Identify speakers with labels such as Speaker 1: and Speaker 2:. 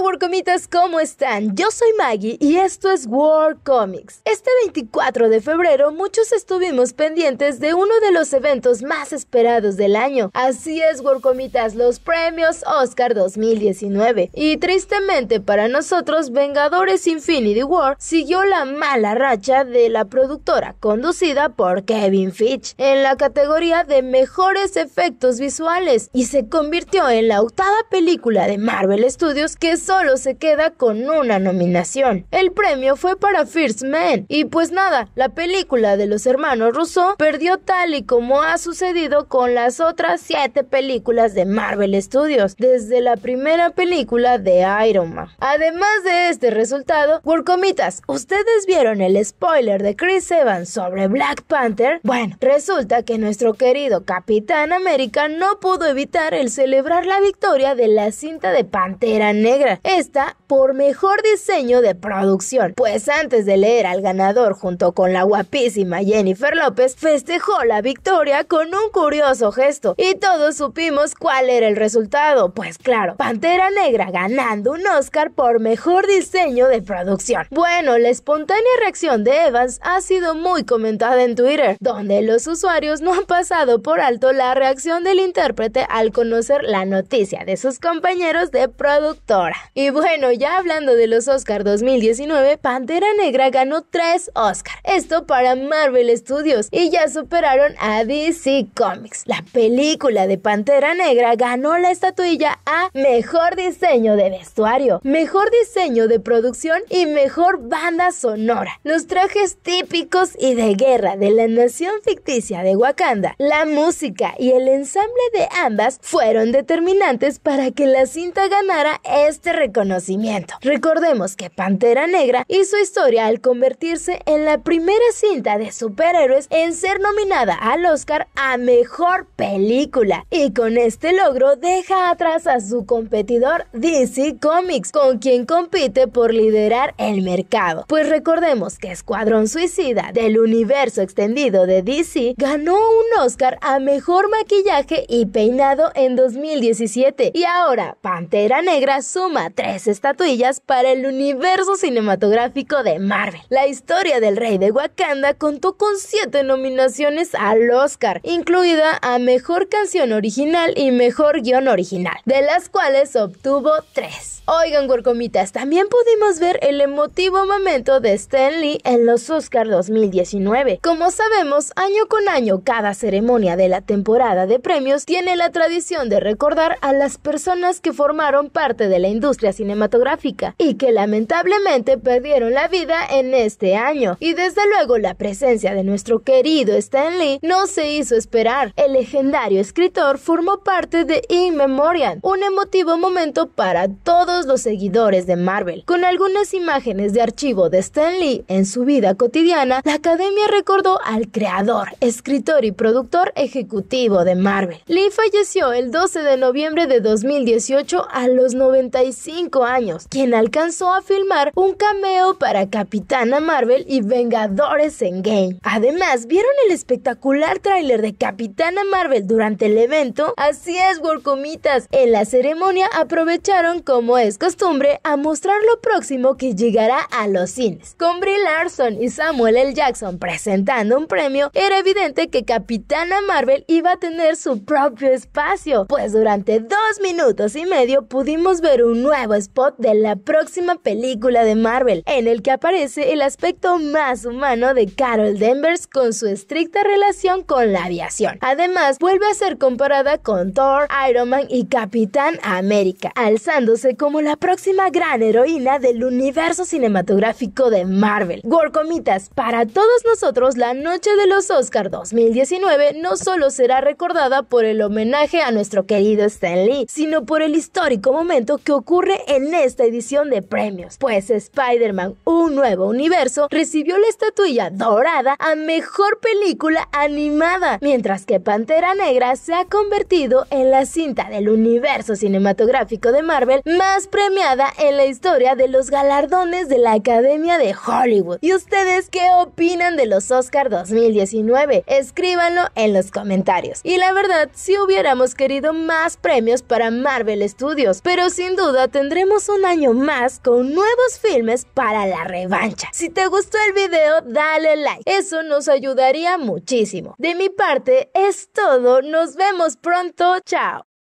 Speaker 1: Hola Warcomitas, ¿cómo están? Yo soy Maggie y esto es War Comics. Este 24 de febrero muchos estuvimos pendientes de uno de los eventos más esperados del año. Así es Comitas, los premios Oscar 2019. Y tristemente para nosotros, Vengadores Infinity War siguió la mala racha de la productora conducida por Kevin Fitch en la categoría de mejores efectos visuales y se convirtió en la octava película de Marvel Studios que solo se queda con una nominación. El premio fue para First Man. Y pues nada, la película de los hermanos Rousseau perdió tal y como ha sucedido con las otras siete películas de Marvel Studios, desde la primera película de Iron Man. Además de este resultado, Workomitas, ¿ustedes vieron el spoiler de Chris Evans sobre Black Panther? Bueno, resulta que nuestro querido Capitán América no pudo evitar el celebrar la victoria de la cinta de Pantera Negra, esta por mejor diseño de producción, pues antes de leer al ganador junto con la guapísima Jennifer López, festejó la victoria con un curioso gesto y todos supimos cuál era el resultado, pues claro, Pantera Negra ganando un Oscar por mejor diseño de producción. Bueno, la espontánea reacción de Evans ha sido muy comentada en Twitter, donde los usuarios no han pasado por alto la reacción del intérprete al conocer la noticia de sus compañeros de productora. Y bueno, ya hablando de los Oscar 2019, Pantera Negra ganó tres Oscar. Esto para Marvel Studios y ya superaron a DC Comics. La película de Pantera Negra ganó la estatuilla a Mejor Diseño de Vestuario, Mejor Diseño de Producción y Mejor Banda Sonora. Los trajes típicos y de guerra de la nación ficticia de Wakanda, la música y el ensamble de ambas fueron determinantes para que la cinta ganara este recorrido conocimiento. Recordemos que Pantera Negra hizo historia al convertirse en la primera cinta de superhéroes en ser nominada al Oscar a Mejor Película y con este logro deja atrás a su competidor DC Comics con quien compite por liderar el mercado. Pues recordemos que Escuadrón Suicida del universo extendido de DC ganó un Oscar a Mejor Maquillaje y Peinado en 2017 y ahora Pantera Negra suma tres estatuillas para el universo cinematográfico de Marvel. La historia del rey de Wakanda contó con siete nominaciones al Oscar, incluida a Mejor Canción Original y Mejor Guión Original, de las cuales obtuvo tres. Oigan, Gorcomitas, también pudimos ver el emotivo momento de Stan Lee en los Oscar 2019. Como sabemos, año con año, cada ceremonia de la temporada de premios tiene la tradición de recordar a las personas que formaron parte de la industria cinematográfica y que lamentablemente perdieron la vida en este año. Y desde luego la presencia de nuestro querido Stan Lee no se hizo esperar. El legendario escritor formó parte de In Memoriam, un emotivo momento para todos los seguidores de Marvel. Con algunas imágenes de archivo de Stan Lee en su vida cotidiana, la academia recordó al creador, escritor y productor ejecutivo de Marvel. Lee falleció el 12 de noviembre de 2018 a los 95 años, quien alcanzó a filmar un cameo para Capitana Marvel y Vengadores en Game. Además, ¿vieron el espectacular tráiler de Capitana Marvel durante el evento? Así es, Workomitas. En la ceremonia aprovecharon, como es costumbre, a mostrar lo próximo que llegará a los cines. Con Brie Larson y Samuel L. Jackson presentando un premio, era evidente que Capitana Marvel iba a tener su propio espacio, pues durante dos minutos y medio pudimos ver un nuevo nuevo spot de la próxima película de Marvel, en el que aparece el aspecto más humano de Carol Danvers con su estricta relación con la aviación. Además, vuelve a ser comparada con Thor, Iron Man y Capitán América, alzándose como la próxima gran heroína del universo cinematográfico de Marvel. Gorcomitas, para todos nosotros la noche de los Oscar 2019 no solo será recordada por el homenaje a nuestro querido Stan Lee, sino por el histórico momento que ocurre en esta edición de premios, pues Spider-Man Un Nuevo Universo recibió la estatuilla dorada a Mejor Película Animada, mientras que Pantera Negra se ha convertido en la cinta del universo cinematográfico de Marvel más premiada en la historia de los galardones de la Academia de Hollywood. ¿Y ustedes qué opinan de los Oscar 2019? Escríbanlo en los comentarios. Y la verdad, si hubiéramos querido más premios para Marvel Studios, pero sin duda tendremos un año más con nuevos filmes para la revancha. Si te gustó el video, dale like. Eso nos ayudaría muchísimo. De mi parte es todo. Nos vemos pronto. Chao.